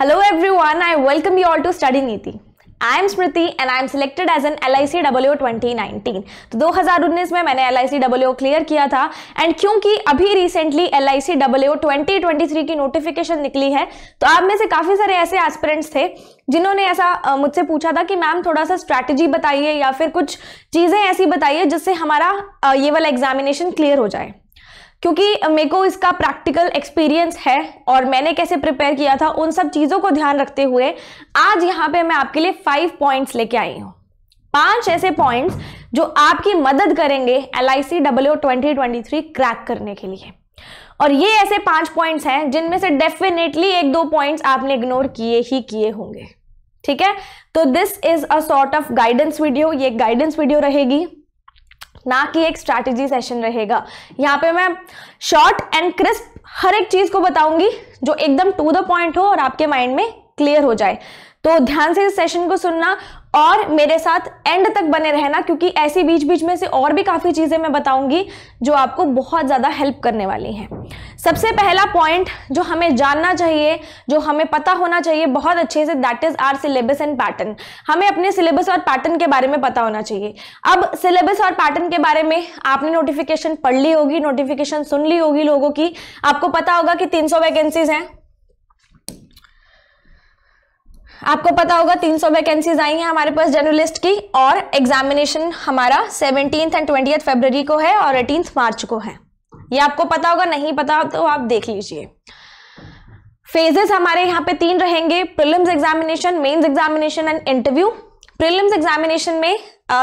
every everyone I welcome you all to study Niti I am Smriti and I am selected as an L I C W twenty nineteen तो दो हज़ार उन्नीस में मैंने L I C W clear किया था and क्योंकि अभी recently L I C W twenty twenty three की नोटिफिकेशन निकली है तो आप में से काफ़ी सारे ऐसे एस्पिरेंट्स थे जिन्होंने ऐसा मुझसे पूछा था कि मैम थोड़ा सा स्ट्रैटेजी बताइए या फिर कुछ चीज़ें ऐसी बताइए जिससे हमारा ये वाला एग्जामिनेशन क्लियर हो जाए क्योंकि मेरे को इसका प्रैक्टिकल एक्सपीरियंस है और मैंने कैसे प्रिपेयर किया था उन सब चीज़ों को ध्यान रखते हुए आज यहां पे मैं आपके लिए फाइव पॉइंट्स लेके आई हूं पांच ऐसे पॉइंट्स जो आपकी मदद करेंगे L I C W twenty twenty three crack करने के लिए और ये ऐसे पांच पॉइंट्स हैं जिनमें से डेफिनेटली एक दो पॉइंट्स आपने इग्नोर किए ही किए होंगे ठीक है तो this is a sort of guidance video ये गाइडेंस वीडियो रहेगी ना कि एक स्ट्रैटेजी सेशन रहेगा यहाँ पे मैं शॉर्ट एंड क्रिस्प हर एक चीज़ को बताऊंगी जो एकदम टू द पॉइंट हो और आपके माइंड में क्लियर हो जाए तो ध्यान से इस सेशन को सुनना और मेरे साथ एंड तक बने रहना क्योंकि ऐसी बीच बीच में से और भी काफ़ी चीज़ें मैं बताऊंगी जो आपको बहुत ज़्यादा हेल्प करने वाली हैं सबसे पहला पॉइंट जो हमें जानना चाहिए जो हमें पता होना चाहिए बहुत अच्छे से that is our syllabus and pattern हमें अपने सिलेबस और पैटर्न के बारे में पता होना चाहिए अब सिलेबस और पैटर्न के बारे में आपने नोटिफिकेशन पढ़ ली होगी नोटिफिकेशन सुन ली होगी लोगों की आपको पता होगा कि तीन वैकेंसीज हैं आपको पता होगा 300 वैकेंसीज आई हैं हमारे पास जर्नलिस्ट की और एग्जामिनेशन हमारा सेवनटीन एंड ट्वेंटी फेबररी को है और एटीन मार्च को है ये आपको पता होगा नहीं पता तो आप देख लीजिए फेजेस हमारे यहाँ पे तीन रहेंगे prelims examination mains examination and interview prelims examination में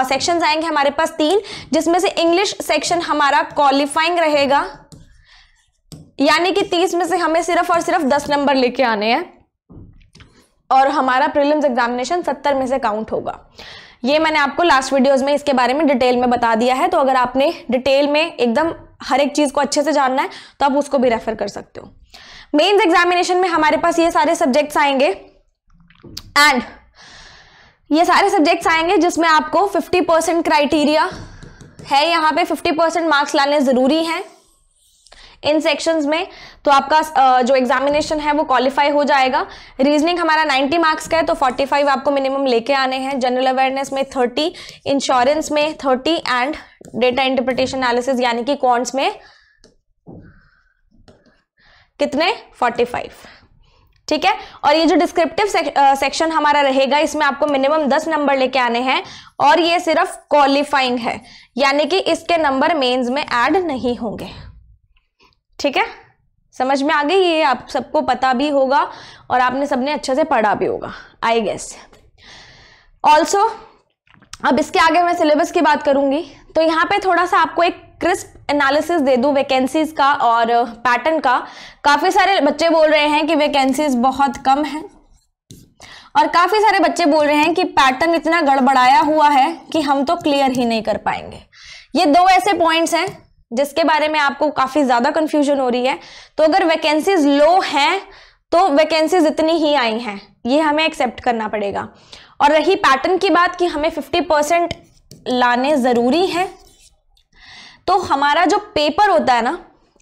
सेक्शन uh, आएंगे हमारे पास तीन जिसमें से इंग्लिश सेक्शन हमारा क्वालिफाइंग रहेगा यानी कि तीस में से हमें सिर्फ और सिर्फ दस नंबर लेके आने हैं और हमारा प्रीलिम्स एग्जामिनेशन सत्तर में से काउंट होगा ये मैंने आपको लास्ट वीडियोस में इसके बारे में डिटेल में बता दिया है तो अगर आपने डिटेल में एकदम हर एक चीज़ को अच्छे से जानना है तो आप उसको भी रेफर कर सकते हो मेंस एग्जामिनेशन में हमारे पास ये सारे सब्जेक्ट्स आएंगे एंड ये सारे सब्जेक्ट्स आएंगे जिसमें आपको 50 परसेंट क्राइटेरिया है यहाँ पे 50 परसेंट मार्क्स लाने ज़रूरी हैं इन सेक्शंस में तो आपका जो एग्जामिनेशन है वो क्वालिफाई हो जाएगा रीजनिंग हमारा 90 मार्क्स का है तो 45 आपको मिनिमम लेके आने हैं जनरल अवेयरनेस में 30 इंश्योरेंस में 30 एंड डेटा इंटरप्रिटेशन एनालिसिस यानी कि कॉन्ट्स में कितने 45 ठीक है और ये जो डिस्क्रिप्टिव सेक्शन हमारा रहेगा इसमें आपको मिनिमम दस नंबर लेके आने हैं और ये सिर्फ क्वालिफाइंग है यानी कि इसके नंबर मेंस में ऐड नहीं होंगे ठीक है समझ में आ गई ये आप सबको पता भी होगा और आपने सबने अच्छे से पढ़ा भी होगा आई गेस ऑल्सो अब इसके आगे मैं सिलेबस की बात करूंगी तो यहाँ पे थोड़ा सा आपको एक क्रिस्प एनालिसिस दे दूँ वैकेंसीज़ का और पैटर्न का काफ़ी सारे बच्चे बोल रहे हैं कि वैकेंसीज़ बहुत कम हैं और काफ़ी सारे बच्चे बोल रहे हैं कि पैटर्न इतना गड़बड़ाया हुआ है कि हम तो क्लियर ही नहीं कर पाएंगे ये दो ऐसे पॉइंट्स हैं जिसके बारे में आपको काफ़ी ज़्यादा कंफ्यूजन हो रही है तो अगर वैकेंसीज लो हैं तो वैकेंसीज इतनी ही आई हैं ये हमें एक्सेप्ट करना पड़ेगा और रही पैटर्न की बात कि हमें 50 परसेंट लाने ज़रूरी हैं तो हमारा जो पेपर होता है ना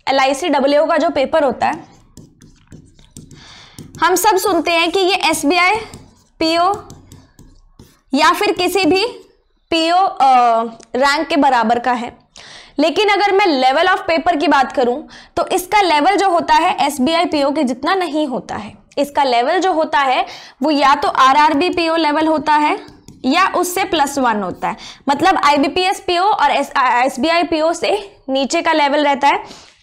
एल आई सी डब्ल्यू का जो पेपर होता है हम सब सुनते हैं कि ये S B I P O या फिर किसी भी पी ओ रैंक के बराबर का है लेकिन अगर मैं लेवल ऑफ पेपर की बात करूं तो इसका लेवल जो होता है एस बी आई पीओ के जितना नहीं होता है इसका लेवल जो होता है वो या तो R R B PO level होता है या उससे प्लस वन होता है मतलब आईबीपीएस पीओ और एस बी आई पीओ से नीचे का लेवल रहता है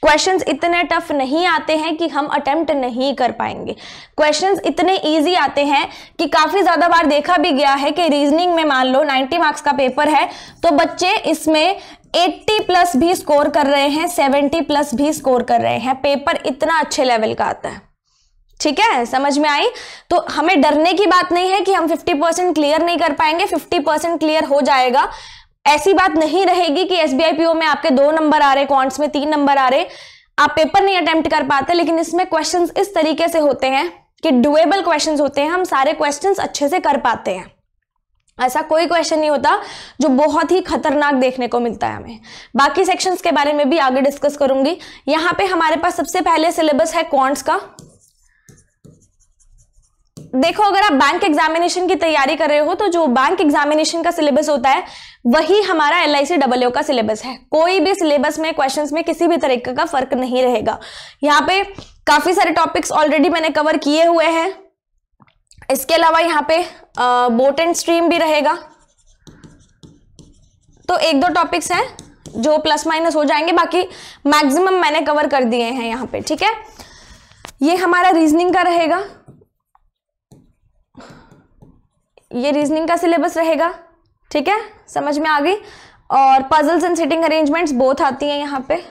क्वेश्चंस इतने टफ नहीं आते हैं कि हम अटेम्प्ट नहीं कर पाएंगे क्वेश्चंस इतने इजी आते हैं कि काफ़ी ज़्यादा बार देखा भी गया है कि रीजनिंग में मान लो 90 मार्क्स का पेपर है तो बच्चे इसमें 80 प्लस भी स्कोर कर रहे हैं 70 प्लस भी स्कोर कर रहे हैं पेपर इतना अच्छे लेवल का आता है ठीक है समझ में आई तो हमें डरने की बात नहीं है कि हम 50 परसेंट क्लियर नहीं कर पाएंगे 50 परसेंट क्लियर हो जाएगा ऐसी बात नहीं रहेगी कि एस में आपके दो नंबर आ रहे क्वांट्स में तीन नंबर आ रहे आप पेपर नहीं अटेम्प्ट कर पाते लेकिन इसमें क्वेश्चन इस तरीके से होते हैं कि डुएबल क्वेश्चन होते हैं हम सारे क्वेश्चन अच्छे से कर पाते हैं ऐसा कोई क्वेश्चन नहीं होता जो बहुत ही खतरनाक देखने को मिलता है हमें बाकी सेक्शंस के बारे में भी आगे डिस्कस करूंगी यहाँ पे हमारे पास सबसे पहले सिलेबस है क्वांट्स का देखो अगर आप बैंक एग्जामिनेशन की तैयारी कर रहे हो तो जो बैंक एग्जामिनेशन का सिलेबस होता है वही हमारा एल आई सी डब्ल्यू का सिलेबस है कोई भी सिलेबस में क्वेश्चंस में किसी भी तरीके का फर्क नहीं रहेगा यहाँ पे काफी सारे टॉपिक्स ऑलरेडी मैंने कवर किए हुए हैं इसके अलावा यहाँ पे बोट एंड स्ट्रीम भी रहेगा तो एक दो टॉपिक्स हैं जो प्लस माइनस हो जाएंगे बाकी मैक्सिमम मैंने कवर कर दिए हैं यहाँ पे ठीक है ये हमारा रीजनिंग का रहेगा ये रीजनिंग का सिलेबस रहेगा ठीक है समझ में आ गई और puzzles and sitting arrangements both आती हैं यहाँ पे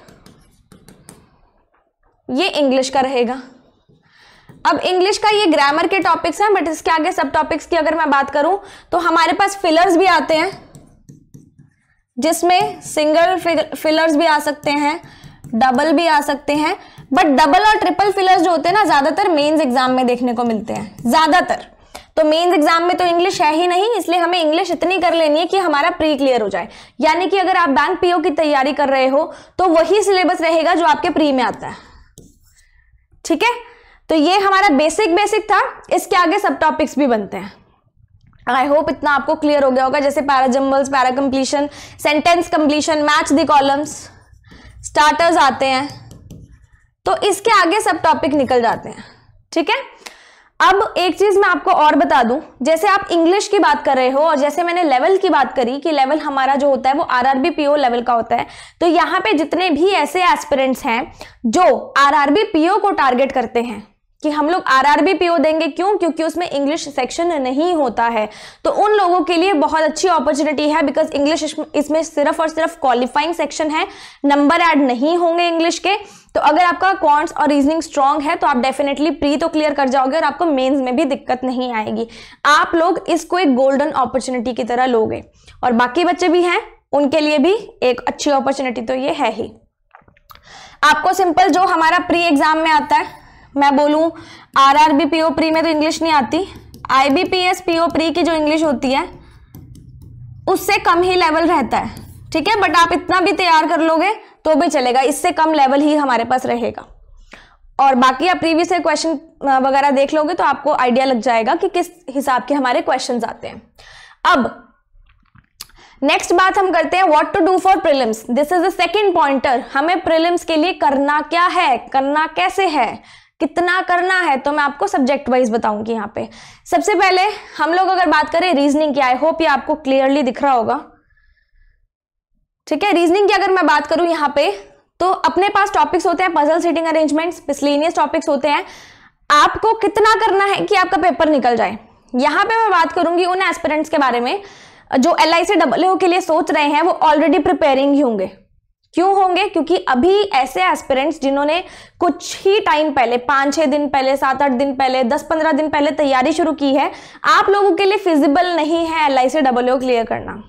ये इंग्लिश का रहेगा अब इंग्लिश का ये ग्रामर के टॉपिक्स हैं बट इसके आगे सब टॉपिक्स की अगर मैं बात करूं तो हमारे पास फिलर्स भी आते हैं जिसमें सिंगल फिलर्स भी आ सकते हैं डबल भी आ सकते हैं बट डबल और ट्रिपल फिलर्स जो होते हैं ना ज़्यादातर मेंस एग्जाम में देखने को मिलते हैं ज़्यादातर तो मेंस एग्जाम में तो इंग्लिश है ही नहीं इसलिए हमें इंग्लिश इतनी कर लेनी है कि हमारा प्री क्लियर हो जाए यानी कि अगर आप बैंक पीओ की तैयारी कर रहे हो तो वही सिलेबस रहेगा जो आपके प्री में आता है ठीक है तो ये हमारा बेसिक बेसिक था इसके आगे सब टॉपिक्स भी बनते हैं आई होप इतना आपको क्लियर हो गया होगा जैसे parajumbles para completion sentence completion match the columns starters आते हैं तो इसके आगे सब टॉपिक निकल जाते हैं ठीक है अब एक चीज मैं आपको और बता दूं जैसे आप इंग्लिश की बात कर रहे हो और जैसे मैंने लेवल की बात करी कि लेवल हमारा जो होता है वो आरआरबी पीओ लेवल का होता है तो यहाँ पे जितने भी ऐसे एस्पिरेंट्स हैं जो आरआरबी पीओ को टारगेट करते हैं कि हम लोग आरआरबी पीओ देंगे क्यों क्योंकि उसमें इंग्लिश सेक्शन नहीं होता है तो उन लोगों के लिए बहुत अच्छी अपॉर्चुनिटी है बिकॉज इंग्लिश इसमें सिर्फ और सिर्फ क्वालिफाइंग सेक्शन है नंबर ऐड नहीं होंगे इंग्लिश के तो अगर आपका क्वांट्स और रीजनिंग स्ट्रांग है तो आप डेफिनेटली प्री तो क्लियर कर जाओगे और आपको मेंस में भी दिक्कत नहीं आएगी आप लोग इसको एक गोल्डन अपॉर्चुनिटी की तरह लोगे और बाकी बच्चे भी हैं उनके लिए भी एक अच्छी अपॉर्चुनिटी तो ये है ही आपको सिंपल जो हमारा प्री एग्जाम में आता है मैं बोलूँ R R B P O pre में तो इंग्लिश नहीं आती I B P S P O pre की जो इंग्लिश होती है उससे कम ही लेवल रहता है ठीक है बट आप इतना भी तैयार कर लोगे तो भी चलेगा इससे कम लेवल ही हमारे पास रहेगा और बाकी आप प्रीवियस ईयर क्वेश्चन वगैरह देख लोगे तो आपको आइडिया लग जाएगा कि किस हिसाब के हमारे क्वेश्चन आते हैं अब नेक्स्ट बात हम करते हैं what to do for prelims this is the second pointer हमें प्रिलिम्स के लिए करना क्या है करना कैसे है कितना करना है तो मैं आपको सब्जेक्ट वाइज बताऊंगी यहाँ पे सबसे पहले हम लोग अगर बात करें रीजनिंग की आई होप ये आपको क्लियरली दिख रहा होगा ठीक है रीजनिंग की अगर मैं बात करूं यहाँ पे तो अपने पास टॉपिक्स होते हैं puzzle seating arrangement miscellaneous topics होते हैं आपको कितना करना है कि आपका पेपर निकल जाए यहाँ पे मैं बात करूंगी उन एस्पिरेंट्स के बारे में जो एल आई सी के लिए सोच रहे हैं वो ऑलरेडी प्रिपेयरिंग ही होंगे क्यों होंगे क्योंकि अभी ऐसे एस्पिरेंट्स जिन्होंने कुछ ही टाइम पहले पाँच छः दिन पहले सात आठ दिन पहले दस पंद्रह दिन पहले तैयारी शुरू की है आप लोगों के लिए फिजिबल नहीं है L I C double O clear करना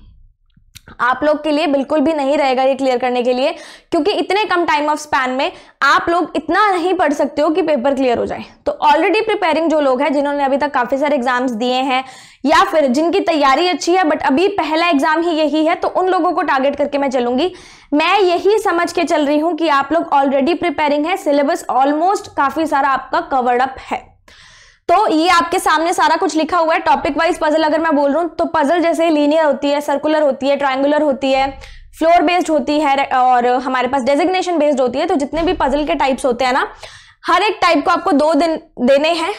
आप लोग के लिए बिल्कुल भी नहीं रहेगा ये क्लियर करने के लिए क्योंकि इतने कम टाइम ऑफ स्पैन में आप लोग इतना नहीं पढ़ सकते हो कि पेपर क्लियर हो जाए तो ऑलरेडी प्रिपेयरिंग जो लोग हैं जिन्होंने अभी तक काफ़ी सारे एग्जाम्स दिए हैं या फिर जिनकी तैयारी अच्छी है बट अभी पहला एग्जाम ही यही है तो उन लोगों को टारगेट करके मैं चलूंगी मैं यही समझ के चल रही हूँ कि आप लोग ऑलरेडी प्रिपेयरिंग है सिलेबस ऑलमोस्ट काफ़ी सारा आपका कवर्ड अप है तो ये आपके सामने सारा कुछ लिखा हुआ है टॉपिक वाइज पजल अगर मैं बोल रहा हूँ तो पजल जैसे लीनियर होती है सर्कुलर होती है ट्राइंगुलर होती है फ्लोर बेस्ड होती है और हमारे पास डेजिग्नेशन बेस्ड होती है तो जितने भी पजल के टाइप्स होते हैं ना हर एक टाइप को आपको दो दिन देने हैं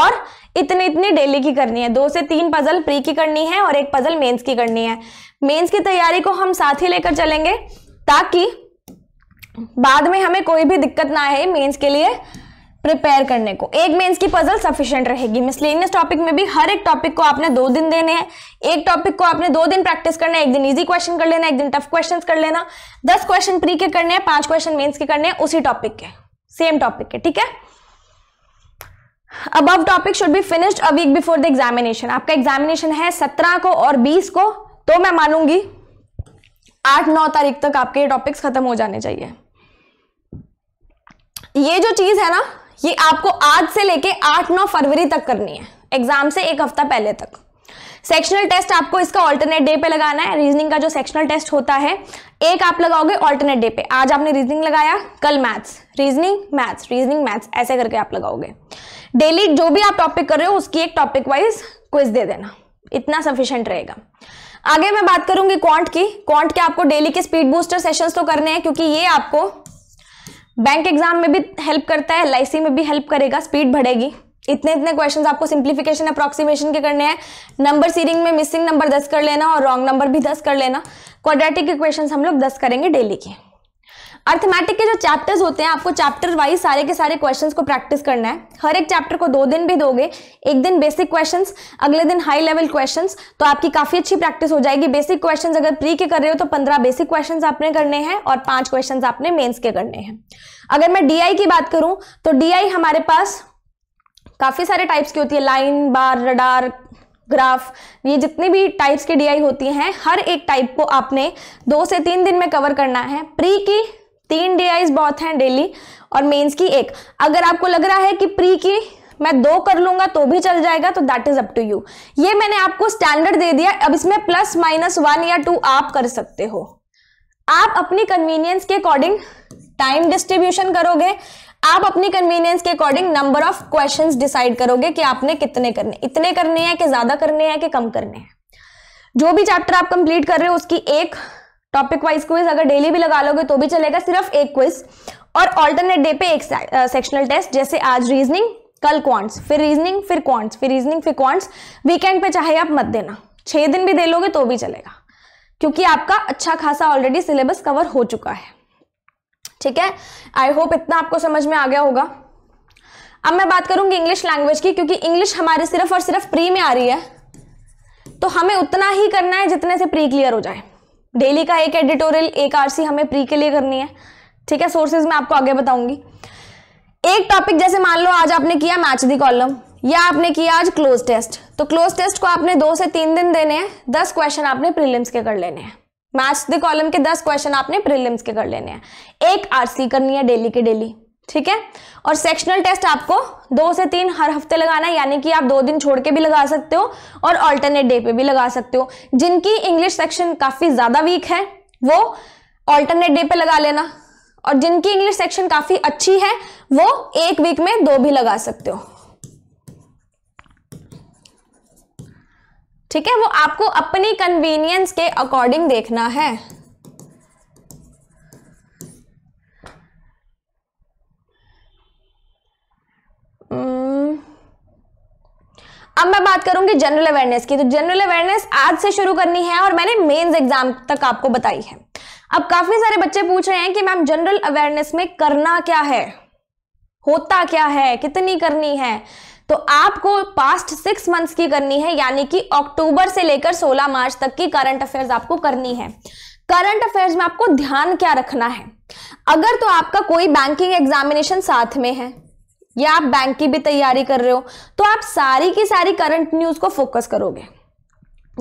और इतने इतने डेली की करनी है दो से तीन पजल प्री की करनी है और एक पजल मेंस की करनी है मेंस की तैयारी को हम साथ ही लेकर चलेंगे ताकि बाद में हमें कोई भी दिक्कत ना आए मेंस के लिए प्रिपेयर करने को एक मेंस की पजल सफिशिएंट रहेगी मिसलेनियस टॉपिक में भी हर एक टॉपिक को आपने दो दिन देने हैं एक टॉपिक को आपने दो दिन प्रैक्टिस करना है एक दिन इजी क्वेश्चन कर लेना एक दिन टफ क्वेश्चंस कर लेना दस क्वेश्चन प्री के करने हैं पांच क्वेश्चन मेंस के करने हैं उसी टॉपिक के सेम टॉपिक के ठीक है above topic should be finished a week before the examination आपका एग्जामिनेशन है सत्रह को और बीस को तो मैं मानूंगी आठ नौ तारीख तक आपके टॉपिक्स खत्म हो जाने चाहिए ये जो चीज है ना ये आपको आज से लेके आठ नौ फरवरी तक करनी है एग्जाम से एक हफ्ता पहले तक सेक्शनल टेस्ट आपको इसका ऑल्टरनेट डे पे लगाना है रीजनिंग का जो सेक्शनल टेस्ट होता है एक आप लगाओगे ऑल्टरनेट डे पे आज आपने रीजनिंग लगाया कल maths reasoning maths reasoning maths ऐसे करके आप लगाओगे डेली जो भी आप टॉपिक कर रहे हो उसकी एक टॉपिक वाइज क्विज दे देना इतना सफिशियंट रहेगा आगे मैं बात करूंगी क्वांट की क्वांट के आपको डेली के स्पीड बूस्टर सेशंस तो करने हैं क्योंकि ये आपको बैंक एग्जाम में भी हेल्प करता है एल में भी हेल्प करेगा स्पीड बढ़ेगी इतने इतने क्वेश्चंस आपको सिंप्लीफिकेशन अप्रॉक्सीमेशन के करने हैं नंबर सीरिंग में मिसिंग नंबर दस कर लेना और रॉन्ग नंबर भी दस कर लेना क्वाड्रेटिक इक्वेशंस हम लोग दस करेंगे डेली के अर्थमेटिक के जो चैप्टर्स होते हैं आपको चैप्टर वाइज सारे के सारे क्वेश्चंस को प्रैक्टिस करना है हर एक चैप्टर को दो दिन भी दोगे एक दिन बेसिक क्वेश्चंस अगले दिन हाई लेवल क्वेश्चंस तो आपकी काफ़ी अच्छी प्रैक्टिस हो जाएगी बेसिक क्वेश्चंस अगर प्री के कर रहे हो तो पंद्रह बेसिक क्वेश्चन आपने करने हैं और पांच क्वेश्चन आपने मेन्स के करने हैं अगर मैं डी की बात करूं तो डी हमारे पास काफ़ी सारे टाइप्स की होती है लाइन बार रडार ग्राफ ये जितनी भी टाइप्स की डीआई होती हैं हर एक टाइप को आपने दो से तीन दिन में कवर करना है प्री की तीन डीआईज बहुत हैं डेली और मेंस की एक अगर आपको लग रहा है कि प्री की मैं दो कर लूंगा तो भी चल जाएगा तो that is up to you ये मैंने आपको स्टैंडर्ड दे दिया अब इसमें प्लस माइनस वन या टू आप कर सकते हो आप अपनी कन्वीनियंस के अकॉर्डिंग टाइम डिस्ट्रीब्यूशन करोगे आप अपनी कन्वीनियंस के according number of questions decide करोगे कि आपने कितने करने इतने करने हैं कि ज्यादा करने हैं कि कम करने हैं जो भी चैप्टर आप कंप्लीट कर रहे हो उसकी एक टॉपिक वाइज क्विज अगर डेली भी लगा लोगे तो भी चलेगा सिर्फ एक क्विज और ऑल्टरनेट डे पे एक सेक्शनल टेस्ट जैसे आज रीजनिंग कल क्वांट्स फिर रीजनिंग फिर क्वांट्स फिर रीजनिंग फिर क्वांट्स वीकेंड पे चाहे आप मत देना छह दिन भी दे लोगे तो भी चलेगा क्योंकि आपका अच्छा खासा ऑलरेडी सिलेबस कवर हो चुका है ठीक है आई होप इतना आपको समझ में आ गया होगा अब मैं बात करूंगी इंग्लिश लैंग्वेज की क्योंकि इंग्लिश हमारे सिर्फ और सिर्फ प्री में आ रही है तो हमें उतना ही करना है जितने से प्री क्लियर हो जाए डेली का एक एडिटोरियल एक आरसी हमें प्री के लिए करनी है ठीक है सोर्सेज मैं आपको आगे बताऊंगी एक टॉपिक जैसे मान लो आज आपने किया मैच दी कॉलम या आपने किया आज क्लोज टेस्ट तो क्लोज टेस्ट को आपने दो से तीन दिन देने हैं दस क्वेश्चन आपने प्रीलिम्स के कर लेने हैं मैच दी कॉलम के दस क्वेश्चन आपने प्रीलिम्स के कर लेने हैं एक आरसी करनी है डेली के डेली ठीक है और सेक्शनल टेस्ट आपको दो से तीन हर हफ्ते लगाना है यानी कि आप दो दिन छोड़ के भी लगा सकते हो और ऑल्टरनेट डे पे भी लगा सकते हो जिनकी इंग्लिश सेक्शन काफ़ी ज़्यादा वीक है वो ऑल्टरनेट डे पे लगा लेना और जिनकी इंग्लिश सेक्शन काफ़ी अच्छी है वो एक वीक में दो भी लगा सकते हो ठीक है वो आपको अपनी कन्वीनियंस के अकॉर्डिंग देखना है बात करूंगी जनरल अवेयरनेस की तो जनरल अवेयरनेस आज से शुरू करनी है और मैंने मेन्स एग्जाम तक आपको बताई है अब काफी सारे बच्चे पूछ रहे हैं कि मैम जनरल अवेयरनेस में करना क्या है होता क्या है कितनी करनी है तो आपको पास्ट सिक्स मंथ्स की करनी है यानी कि अक्टूबर से लेकर 16 मार्च तक की करंट अफेयर्स आपको करनी है करंट अफेयर्स में आपको ध्यान क्या रखना है अगर तो आपका कोई बैंकिंग एग्जामिनेशन साथ में है या आप बैंक की भी तैयारी कर रहे हो तो आप सारी की सारी करंट न्यूज को फोकस करोगे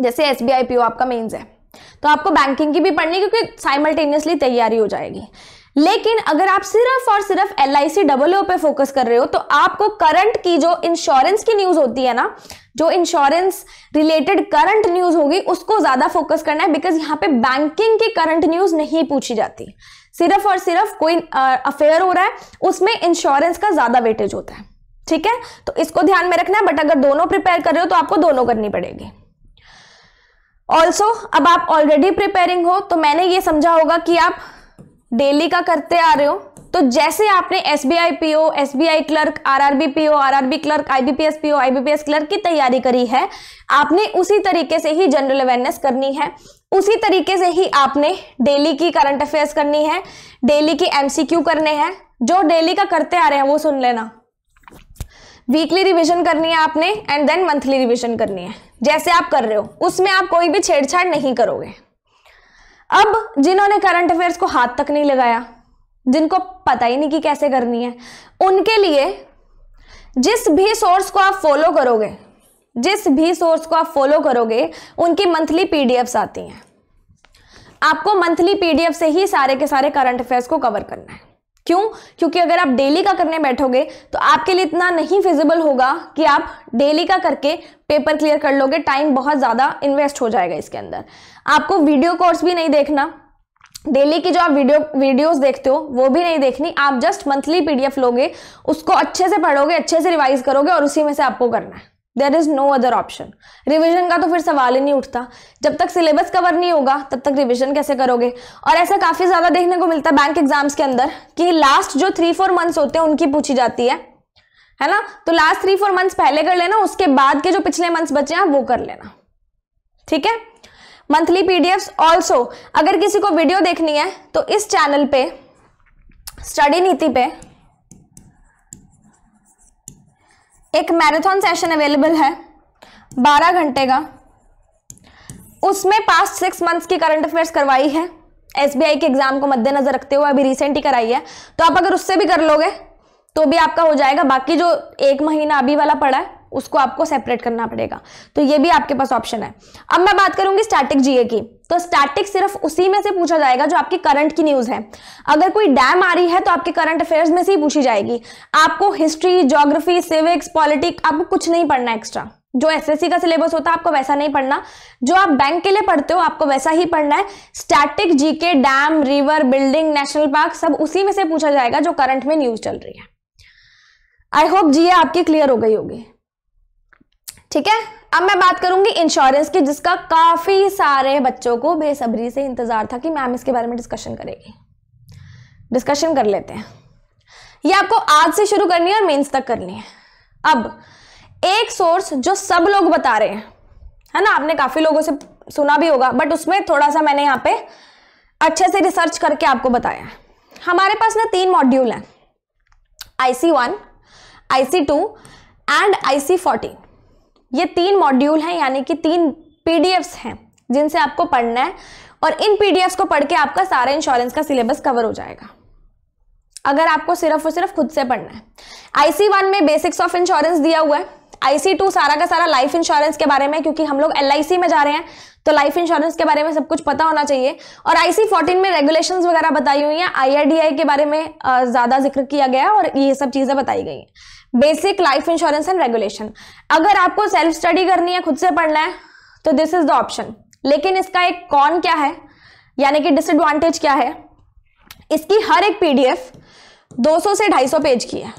जैसे S B I P O आपका मेन्स है तो आपको बैंकिंग की भी पढ़नी क्योंकि साइमल्टेनियसली तैयारी हो जाएगी लेकिन अगर आप सिर्फ और सिर्फ एल आई सी डबल ओ पे फोकस कर रहे हो तो आपको करंट की जो इंश्योरेंस की न्यूज होती है ना जो इंश्योरेंस रिलेटेड करंट न्यूज होगी उसको ज्यादा फोकस करना है बिकॉज यहाँ पे बैंकिंग की करंट न्यूज नहीं पूछी जाती सिर्फ और सिर्फ कोई अफेयर हो रहा है उसमें इंश्योरेंस का ज्यादा वेटेज होता है ठीक है तो इसको ध्यान में रखना है बट अगर दोनों प्रिपेयर कर रहे हो तो आपको दोनों करनी पड़ेगी ऑल्सो अब आप ऑलरेडी प्रिपेयरिंग हो तो मैंने ये समझा होगा कि आप डेली का करते आ रहे हो तो जैसे आपने S B I P O S B I clerk R R B P O R R B clerk I B P S P O I B P S clerk की तैयारी करी है आपने उसी तरीके से ही जनरल अवेयरनेस करनी है उसी तरीके से ही आपने डेली की करंट अफेयर्स करनी है डेली की एमसीक्यू करने हैं जो डेली का करते आ रहे हैं वो सुन लेना वीकली रिवीजन करनी है आपने एंड देन मंथली रिवीजन करनी है जैसे आप कर रहे हो उसमें आप कोई भी छेड़छाड़ नहीं करोगे अब जिन्होंने करंट अफेयर्स को हाथ तक नहीं लगाया जिनको पता ही नहीं कि कैसे करनी है उनके लिए जिस भी सोर्स को आप फॉलो करोगे जिस भी सोर्स को आप फॉलो करोगे उनकी मंथली पीडीएफ्स आती हैं आपको मंथली पीडीएफ से ही सारे के सारे करंट अफेयर्स को कवर करना है क्यों क्योंकि अगर आप डेली का करने बैठोगे तो आपके लिए इतना नहीं फिजिबल होगा कि आप डेली का करके पेपर क्लियर कर लोगे टाइम बहुत ज़्यादा इन्वेस्ट हो जाएगा इसके अंदर आपको वीडियो कोर्स भी नहीं देखना डेली की जो आप वीडियो वीडियोस देखते हो वो भी नहीं देखनी आप जस्ट मंथली पीडीएफ लोगे उसको अच्छे से पढ़ोगे अच्छे से रिवाइज करोगे और उसी में से आपको करना है there is no other option revision का तो फिर सवाल ही नहीं उठता जब तक सिलेबस कवर नहीं होगा तब तक रिविजन कैसे करोगे और ऐसा काफ़ी ज़्यादा देखने को मिलता है बैंक एग्जाम्स के अंदर कि लास्ट जो थ्री फोर मंथ्स होते हैं उनकी पूछी जाती है है ना तो लास्ट थ्री फोर मंथ्स पहले कर लेना उसके बाद के जो पिछले मंथ्स बचे हैं वो कर लेना ठीक है मंथली पीडीएफ ऑल्सो अगर किसी को वीडियो देखनी है तो इस चैनल पे स्टडी नीति पे एक मैराथन सेशन अवेलेबल है बारह घंटे का उसमें पास्ट सिक्स मंथ्स की करंट अफेयर्स करवाई है एसबीआई के एग्जाम को मद्देनजर रखते हुए अभी रिसेंट ही कराई है तो आप अगर उससे भी कर लोगे तो भी आपका हो जाएगा बाकी जो एक महीना अभी वाला पड़ा है उसको आपको सेपरेट करना पड़ेगा तो ये भी आपके पास ऑप्शन है अब मैं बात करूंगी स्टैटिक जीए की तो स्टैटिक सिर्फ उसी में से पूछा जाएगा जो आपके करंट की न्यूज है अगर कोई डैम आ रही है तो आपके करंट अफेयर्स में से ही पूछी जाएगी आपको हिस्ट्री ज्योग्राफी सिविक्स पॉलिटिक्स आपको कुछ नहीं पढ़ना एक्स्ट्रा जो एसएससी का सिलेबस होता है आपको वैसा नहीं पढ़ना जो आप बैंक के लिए पढ़ते हो आपको वैसा ही पढ़ना है static GK dam river building national park सब उसी में से पूछा जाएगा जो करंट में न्यूज चल रही है आई होप जी आपकी क्लियर हो गई होगी ठीक है अब मैं बात करूंगी इंश्योरेंस की जिसका काफी सारे बच्चों को बेसब्री से इंतजार था कि मैम इसके बारे में डिस्कशन करेगी डिस्कशन कर लेते हैं ये आपको आज से शुरू करनी है और मेंस तक करनी है अब एक सोर्स जो सब लोग बता रहे हैं है ना आपने काफी लोगों से सुना भी होगा बट उसमें थोड़ा सा मैंने यहाँ पे अच्छे से रिसर्च करके आपको बताया हमारे पास ना तीन मॉड्यूल हैं I C one I C two and I C fourteen ये तीन मॉड्यूल हैं यानी कि तीन पी हैं जिनसे आपको पढ़ना है और इन पी को पढ़ के आपका सारा इंश्योरेंस का सिलेबस कवर हो जाएगा अगर आपको सिर्फ और सिर्फ खुद से पढ़ना है आईसी वन में बेसिक्स ऑफ इंश्योरेंस दिया हुआ है आईसी टू सारा का सारा लाइफ इंश्योरेंस के बारे में क्योंकि हम लोग एल में जा रहे हैं तो लाइफ इंश्योरेंस के बारे में सब कुछ पता होना चाहिए और आईसी फोर्टीन में रेगुलेशंस वगैरह बताई हुई हैं आई के बारे में ज़्यादा जिक्र किया गया और ये सब चीज़ें बताई गई हैं basic life insurance and regulation अगर आपको सेल्फ स्टडी करनी है खुद से पढ़ना है तो दिस इज द ऑप्शन लेकिन इसका एक कॉन क्या है यानी कि डिसएडवांटेज क्या है इसकी हर एक पीडीएफ 200 से 250 पेज की है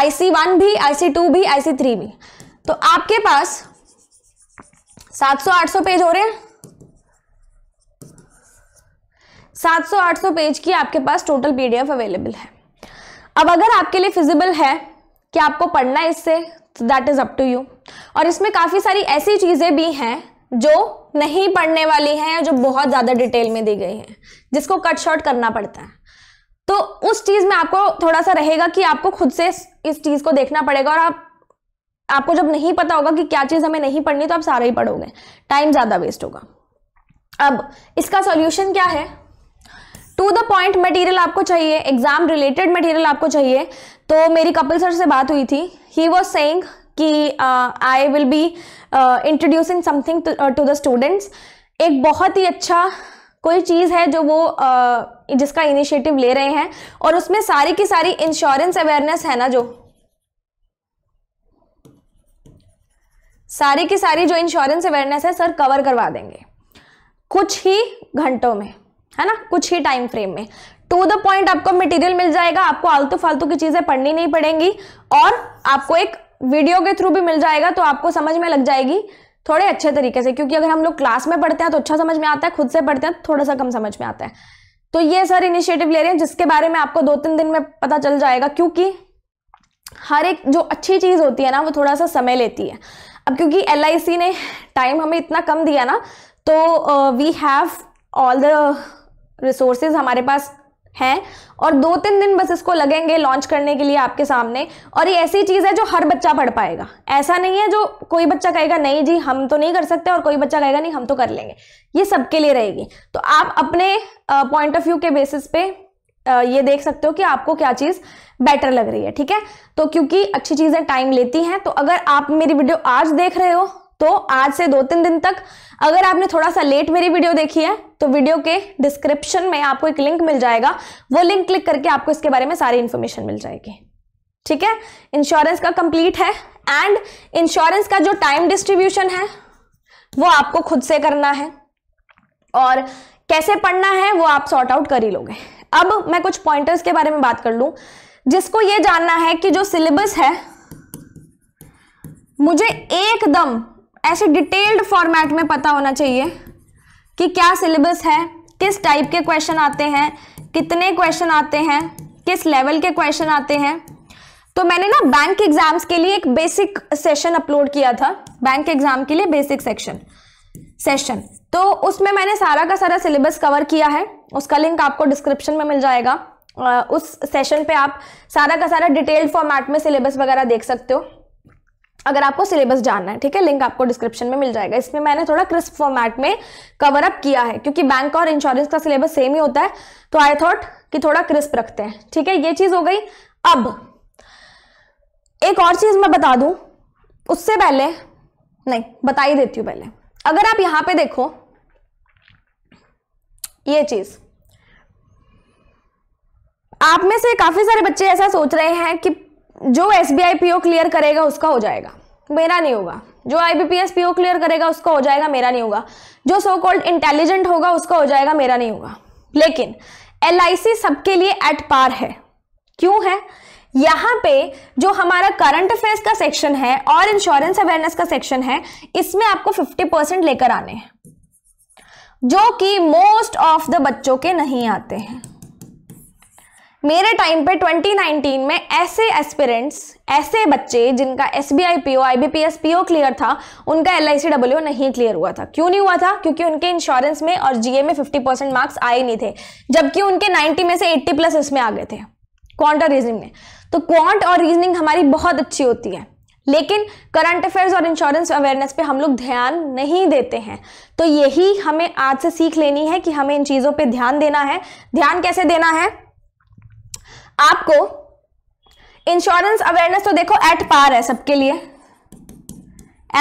आईसी वन भी आईसी टू भी आईसी थ्री भी तो आपके पास 700-800 पेज हो रहे हैं 700-800 पेज की आपके पास टोटल पीडीएफ अवेलेबल है अब अगर आपके लिए फिजिबल है कि आपको पढ़ना है इससे तो that is up to you और इसमें काफ़ी सारी ऐसी चीज़ें भी हैं जो नहीं पढ़ने वाली हैं या जो बहुत ज़्यादा डिटेल में दी गई हैं जिसको कट शॉर्ट करना पड़ता है तो उस चीज़ में आपको थोड़ा सा रहेगा कि आपको खुद से इस चीज़ को देखना पड़ेगा और आप आपको जब नहीं पता होगा कि क्या चीज़ हमें नहीं पढ़नी तो आप सारा ही पढ़ोगे टाइम ज़्यादा वेस्ट होगा अब इसका सॉल्यूशन क्या है टू द पॉइंट मटेरियल आपको चाहिए एग्जाम रिलेटेड मटेरियल आपको चाहिए तो मेरी कपिल सर से बात हुई थी ही वॉज सेंग कि I will be introducing something to the students एक बहुत ही अच्छा कोई चीज़ है जो वो uh, जिसका इनिशिएटिव ले रहे हैं और उसमें सारी की सारी इंश्योरेंस अवेयरनेस है ना जो सारी की सारी जो इंश्योरेंस अवेयरनेस है सर कवर करवा देंगे कुछ ही घंटों में है ना कुछ ही टाइम फ्रेम में टू द पॉइंट आपको मटेरियल मिल जाएगा आपको आलतू फालतू की चीजें पढ़नी नहीं पड़ेंगी और आपको एक वीडियो के थ्रू भी मिल जाएगा तो आपको समझ में लग जाएगी थोड़े अच्छे तरीके से क्योंकि अगर हम लोग क्लास में पढ़ते हैं तो अच्छा समझ में आता है खुद से पढ़ते हैं तो थोड़ा सा कम समझ में आता है तो ये सर इनिशिएटिव ले रहे हैं जिसके बारे में आपको दो तीन दिन में पता चल जाएगा क्योंकि हर एक जो अच्छी चीज़ होती है ना वो थोड़ा सा समय लेती है अब क्योंकि एल ने टाइम हमें इतना कम दिया ना तो we have all the resources हमारे पास है और दो तीन दिन बस इसको लगेंगे लॉन्च करने के लिए आपके सामने और ये ऐसी चीज़ है जो हर बच्चा पढ़ पाएगा ऐसा नहीं है जो कोई बच्चा कहेगा नहीं जी हम तो नहीं कर सकते और कोई बच्चा कहेगा नहीं हम तो कर लेंगे ये सबके लिए रहेगी तो आप अपने पॉइंट ऑफ व्यू के बेसिस पे ये देख सकते हो कि आपको क्या चीज़ बेटर लग रही है ठीक है तो क्योंकि अच्छी चीज़ें टाइम लेती हैं तो अगर आप मेरी वीडियो आज देख रहे हो तो आज से दो तीन दिन तक अगर आपने थोड़ा सा लेट मेरी वीडियो देखी है तो वीडियो के डिस्क्रिप्शन में आपको एक लिंक मिल जाएगा वो लिंक क्लिक करके आपको इसके बारे में सारी इन्फॉर्मेशन मिल जाएगी ठीक है इंश्योरेंस का कंप्लीट है एंड इंश्योरेंस का जो टाइम डिस्ट्रीब्यूशन है वो आपको खुद से करना है और कैसे पढ़ना है वो आप सॉर्ट आउट कर ही लोगे अब मैं कुछ पॉइंटर्स के बारे में बात कर लूं जिसको ये जानना है कि जो सिलेबस है मुझे एकदम ऐसे डिटेल्ड फॉर्मेट में पता होना चाहिए कि क्या सिलेबस है किस टाइप के क्वेश्चन आते हैं कितने क्वेश्चन आते हैं किस लेवल के क्वेश्चन आते हैं तो मैंने ना बैंक एग्जाम्स के लिए एक बेसिक सेशन अपलोड किया था बैंक एग्जाम के लिए बेसिक सेक्शन सेशन तो उसमें मैंने सारा का सारा सिलेबस कवर किया है उसका लिंक आपको डिस्क्रिप्शन में मिल जाएगा उस सेशन पे आप सारा का सारा डिटेल्ड फॉर्मेट में सिलेबस वगैरह देख सकते हो अगर आपको सिलेबस जानना है ठीक है लिंक आपको डिस्क्रिप्शन में मिल जाएगा इसमें मैंने थोड़ा क्रिस्प फॉर्मेट में कवर अप किया है क्योंकि बैंक और इंश्योरेंस का सिलेबस सेम ही होता है तो आई थॉट कि थोड़ा क्रिस्प रखते हैं ठीक है ये चीज़ हो गई अब एक और चीज़ मैं बता दूं उससे पहले नहीं बता ही देती हूं पहले अगर आप यहां पे देखो ये चीज़ आप में से काफ़ी सारे बच्चे ऐसा सोच रहे हैं कि जो S B I PO clear करेगा उसका हो जाएगा मेरा नहीं होगा जो I B P S clear करेगा उसका हो जाएगा मेरा नहीं होगा जो सो कॉल्ड इंटेलिजेंट होगा उसका हो जाएगा मेरा नहीं होगा लेकिन एल आई सी सबके लिए एट पार है क्यों है यहां पे जो हमारा करंट अफेयर्स का सेक्शन है और इंश्योरेंस अवेयरनेस का सेक्शन है इसमें आपको फिफ्टी परसेंट लेकर आने हैं जो कि मोस्ट ऑफ द बच्चों के नहीं आते हैं मेरे टाइम पे 2019 में ऐसे एस्पिरेंट्स ऐसे बच्चे जिनका S B I P O I B P S P O clear था उनका एल आई सी डब्ल्यू नहीं क्लियर हुआ था क्यों नहीं हुआ था क्योंकि उनके इंश्योरेंस में और जी ए में फिफ्टी परसेंट मार्क्स आए नहीं थे जबकि उनके 90 में से एट्टी प्लस इसमें आ गए थे क्वांट और रीजनिंग में तो क्वांट और रीजनिंग हमारी बहुत अच्छी होती है लेकिन करंट अफेयर्स और इंश्योरेंस अवेयरनेस पे हम लोग ध्यान नहीं देते हैं तो यही हमें आज से सीख लेनी है कि हमें इन चीज़ों पे ध्यान देना है ध्यान कैसे देना है आपको इंश्योरेंस अवेयरनेस तो देखो एट पार है सबके लिए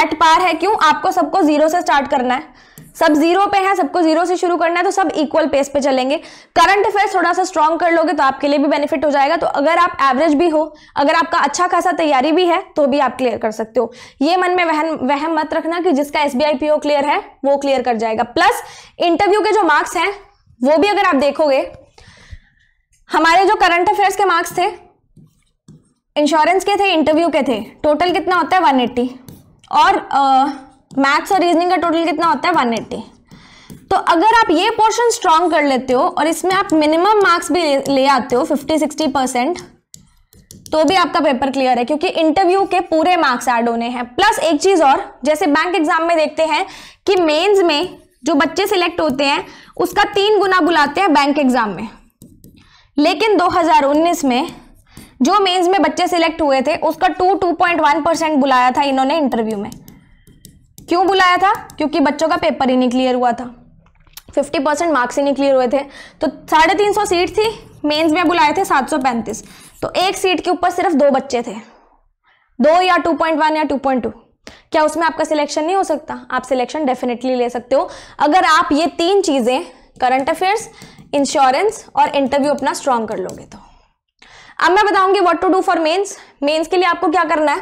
एट पार है क्यों आपको सबको जीरो से स्टार्ट करना है सब जीरो पे हैं सबको जीरो से शुरू करना है तो सब इक्वल पेस पे चलेंगे करंट अफेयर्स थोड़ा सा स्ट्रांग कर लोगे तो आपके लिए भी बेनिफिट हो जाएगा तो अगर आप एवरेज भी हो अगर आपका अच्छा खासा तैयारी भी है तो भी आप क्लियर कर सकते हो ये मन में वहन वह मत रखना कि जिसका एस बी क्लियर है वो क्लियर कर जाएगा प्लस इंटरव्यू के जो मार्क्स हैं वो भी अगर आप देखोगे हमारे जो करंट अफेयर्स के मार्क्स थे इंश्योरेंस के थे इंटरव्यू के थे टोटल कितना होता है वन एट्टी और मैथ्स और रीजनिंग का टोटल कितना होता है वन एट्टी तो अगर आप ये पोर्शन स्ट्रांग कर लेते हो और इसमें आप मिनिमम मार्क्स भी ले आते हो फिफ्टी सिक्सटी परसेंट तो भी आपका पेपर क्लियर है क्योंकि इंटरव्यू के पूरे मार्क्स ऐड होने हैं प्लस एक चीज़ और जैसे बैंक एग्जाम में देखते हैं कि मेंस में जो बच्चे सिलेक्ट होते हैं उसका तीन गुना बुलाते हैं बैंक एग्जाम में लेकिन 2019 में जो मेंस में बच्चे सिलेक्ट हुए थे उसका two two point one percent बुलाया था इन्होंने इंटरव्यू में क्यों बुलाया था क्योंकि बच्चों का पेपर ही नहीं क्लियर हुआ था फिफ्टी परसेंट मार्क्स ही नहीं क्लियर हुए थे तो साढ़े तीन सौ सीट थी मेंस में बुलाए थे सात सौ पैंतीस तो एक सीट के ऊपर सिर्फ दो बच्चे थे दो या टू पॉइंट वन या टू पॉइंट टू क्या उसमें आपका सिलेक्शन नहीं हो सकता आप सिलेक्शन डेफिनेटली ले सकते हो अगर आप ये तीन चीज़ें करंट अफेयर्स इंश्योरेंस और इंटरव्यू अपना स्ट्रांग कर लोगे तो अब मैं बताऊंगी what to do for mains mains के लिए आपको क्या करना है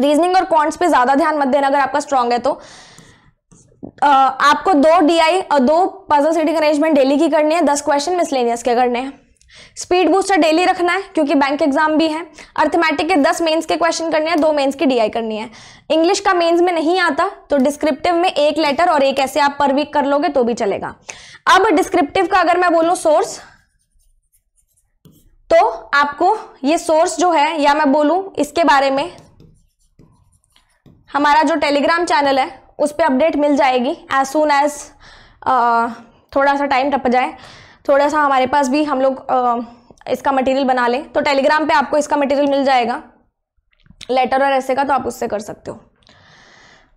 रीजनिंग और कॉन्ट्स पे ज़्यादा ध्यान मत देना अगर आपका स्ट्रांग है तो आ, आपको दो डीआई और दो पजल सिटिंग अरेंजमेंट डेली की करनी है दस क्वेश्चन मिसलेनियस के करने हैं स्पीड बूस्टर डेली रखना है क्योंकि बैंक एग्जाम भी है अर्थमेटिक के दस मेंस के क्वेश्चन करने हैं दो मेंस की डीआई करनी है इंग्लिश का मेंस में नहीं आता तो डिस्क्रिप्टिव में एक लेटर और एक ऐसे आप पर वीक कर लोगे तो भी चलेगा अब डिस्क्रिप्टिव का अगर मैं बोलूं सोर्स तो आपको ये सोर्स जो है या मैं बोलूं इसके बारे में हमारा जो टेलीग्राम चैनल है उस पर अपडेट मिल जाएगी एज सुन एज थोड़ा सा टाइम टप जाए थोड़ा सा हमारे पास भी हम लोग इसका मटेरियल बना लें तो टेलीग्राम पे आपको इसका मटेरियल मिल जाएगा लेटर और ऐसे का तो आप उससे कर सकते हो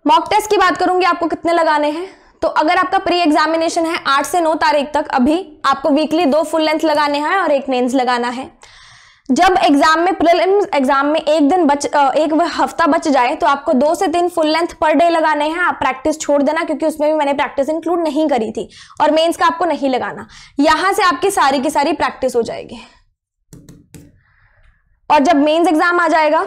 मॉक टेस्ट की बात करूंगी आपको कितने लगाने हैं तो अगर आपका प्री एग्जामिनेशन है आठ से नौ तारीख तक अभी आपको वीकली दो फुल लेंथ लगाने हैं और एक मेन्स लगाना है जब एग्जाम में प्रीलिम्स एग्जाम में एक दिन बच एक हफ्ता बच जाए तो आपको दो से तीन फुल लेंथ पर डे लगाने हैं आप प्रैक्टिस छोड़ देना क्योंकि उसमें भी मैंने प्रैक्टिस इंक्लूड नहीं करी थी और मेंस का आपको नहीं लगाना यहां से आपकी सारी की सारी प्रैक्टिस हो जाएगी और जब मेंस एग्जाम आ जाएगा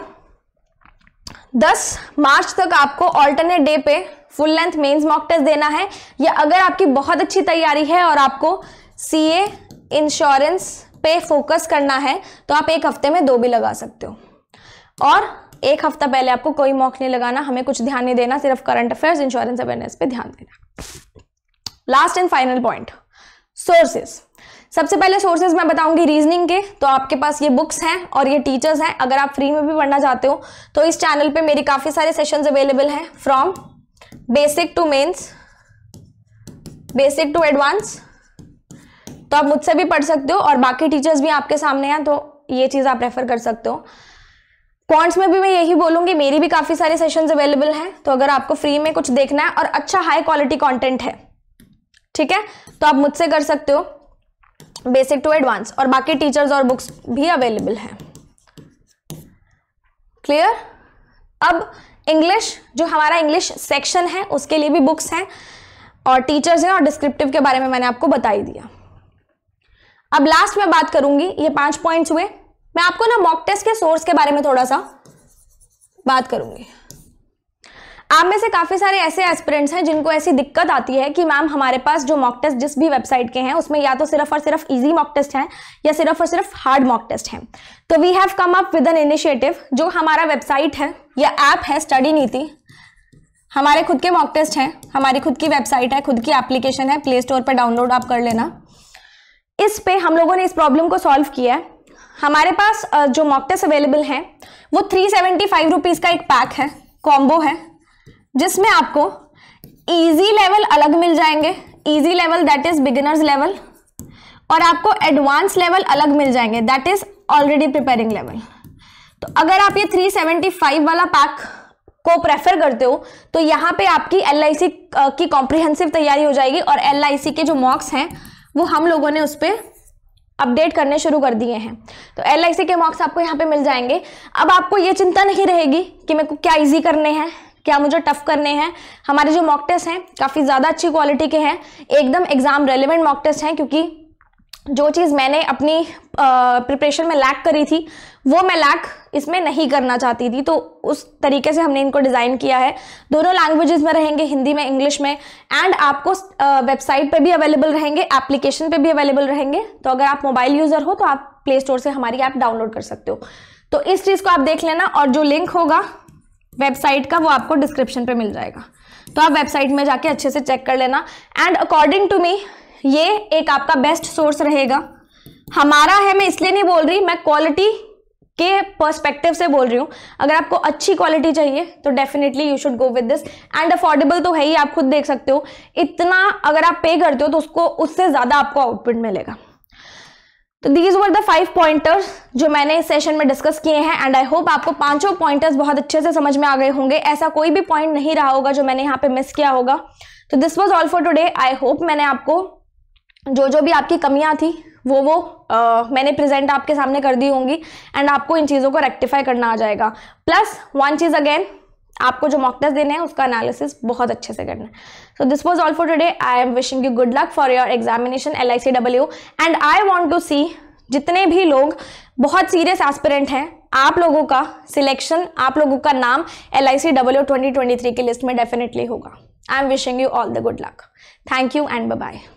10 मार्च तक आपको ऑल्टरनेट डे पे full length mains mock test देना है या अगर आपकी बहुत अच्छी तैयारी है और आपको सी इंश्योरेंस पे फोकस करना है तो आप एक हफ्ते में दो भी लगा सकते हो और एक हफ्ता पहले आपको कोई मॉक नहीं लगाना हमें कुछ ध्यान नहीं देना सिर्फ करंट अफेयर्स इंश्योरेंस अवेयरनेस पे ध्यान देना last and final point sources सबसे पहले सोर्सेज मैं बताऊंगी रीजनिंग के तो आपके पास ये बुक्स हैं और ये टीचर्स हैं अगर आप फ्री में भी पढ़ना चाहते हो तो इस चैनल पे मेरी काफ़ी सारे सेशंस अवेलेबल हैं from basic to mains basic to advance तो आप मुझसे भी पढ़ सकते हो और बाकी टीचर्स भी आपके सामने हैं तो ये चीज़ आप रेफर कर सकते हो क्वांट्स में भी मैं यही बोलूंगी मेरी भी काफ़ी सारे सेशंस अवेलेबल हैं तो अगर आपको फ्री में कुछ देखना है और अच्छा हाई क्वालिटी कंटेंट है ठीक है तो आप मुझसे कर सकते हो बेसिक टू एडवांस और बाकी टीचर्स और बुक्स भी अवेलेबल हैं क्लियर अब इंग्लिश जो हमारा इंग्लिश सेक्शन है उसके लिए भी बुक्स हैं और टीचर्स हैं और डिस्क्रिप्टिव के बारे में मैंने आपको बताई दिया अब लास्ट में बात करूंगी ये पांच पॉइंट्स हुए मैं आपको ना मॉक टेस्ट के सोर्स के बारे में थोड़ा सा बात करूंगी आप में से काफ़ी सारे ऐसे एस्पिरेंट्स हैं जिनको ऐसी दिक्कत आती है कि मैम हमारे पास जो मॉक टेस्ट जिस भी वेबसाइट के हैं उसमें या तो सिर्फ और सिर्फ इजी मॉक टेस्ट हैं या सिर्फ और सिर्फ हार्ड मॉक टेस्ट हैं तो we have come up with an initiative जो हमारा वेबसाइट है या ऐप है स्टडी नीति हमारे खुद के मॉक टेस्ट हैं हमारी खुद की वेबसाइट है खुद की एप्लीकेशन है प्ले स्टोर पर डाउनलोड आप कर लेना इस पे हम लोगों ने इस प्रॉब्लम को सॉल्व किया है हमारे पास जो मॉकटेस अवेलेबल हैं वो थ्री सेवेंटी फाइव रुपीज़ का एक पैक है कॉम्बो है जिसमें आपको ईजी लेवल अलग मिल जाएंगे easy level that is beginners level और आपको एडवांस लेवल अलग मिल जाएंगे that is already preparing level तो अगर आप ये 375 वाला पैक को प्रेफर करते हो तो यहाँ पे आपकी एल की कॉम्प्रिहेंसिव तैयारी हो जाएगी और एल के जो मॉक्स हैं वो हम लोगों ने उस पर अपडेट करने शुरू कर दिए हैं तो एल के मार्क्स आपको यहाँ पे मिल जाएंगे अब आपको ये चिंता नहीं रहेगी कि मेरे को क्या इजी करने हैं क्या मुझे टफ करने हैं हमारे जो मॉक टेस्ट हैं काफ़ी ज़्यादा अच्छी क्वालिटी के हैं एकदम एग्ज़ाम रेलिवेंट मॉक टेस्ट हैं क्योंकि जो चीज़ मैंने अपनी प्रिपरेशन में लैक करी थी वो मैं लैक इसमें नहीं करना चाहती थी तो उस तरीके से हमने इनको डिज़ाइन किया है दोनों लैंग्वेजेस में रहेंगे हिंदी में इंग्लिश में एंड आपको वेबसाइट पे भी अवेलेबल रहेंगे एप्लीकेशन पे भी अवेलेबल रहेंगे तो अगर आप मोबाइल यूज़र हो तो आप प्ले स्टोर से हमारी ऐप डाउनलोड कर सकते हो तो इस चीज़ को आप देख लेना और जो लिंक होगा वेबसाइट का वो आपको डिस्क्रिप्शन पर मिल जाएगा तो आप वेबसाइट में जाके अच्छे से चेक कर लेना एंड अकॉर्डिंग टू मी ये एक आपका बेस्ट सोर्स रहेगा हमारा है मैं इसलिए नहीं बोल रही मैं क्वालिटी के पर्सपेक्टिव से बोल रही हूँ अगर आपको अच्छी क्वालिटी चाहिए तो definitely you should go with this and affordable तो है ही आप खुद देख सकते हो इतना अगर आप पे करते हो तो उसको उससे ज़्यादा आपको आउटपुट मिलेगा तो these were the five pointers जो मैंने इस सेशन में डिस्कस किए हैं एंड आई होप आपको पांचों पॉइंटर्स बहुत अच्छे से समझ में आ गए होंगे ऐसा कोई भी पॉइंट नहीं रहा होगा जो मैंने यहाँ पे मिस किया होगा तो this was all for today I hope मैंने आपको जो जो भी आपकी कमियां थी वो वो आ, मैंने प्रेजेंट आपके सामने कर दी होंगी एंड आपको इन चीज़ों को रेक्टिफाई करना आ जाएगा प्लस वन चीज़ अगेन आपको जो मॉक टेस्ट देने हैं उसका एनालिसिस बहुत अच्छे से करना है so this was all for today I am wishing you good luck for your examination L I C W and I want to see जितने भी लोग बहुत सीरियस एस्पिरेंट हैं आप लोगों का सिलेक्शन आप लोगों का नाम L I C W twenty twenty three की लिस्ट में डेफिनेटली होगा I am wishing you all the good luck thank you and bye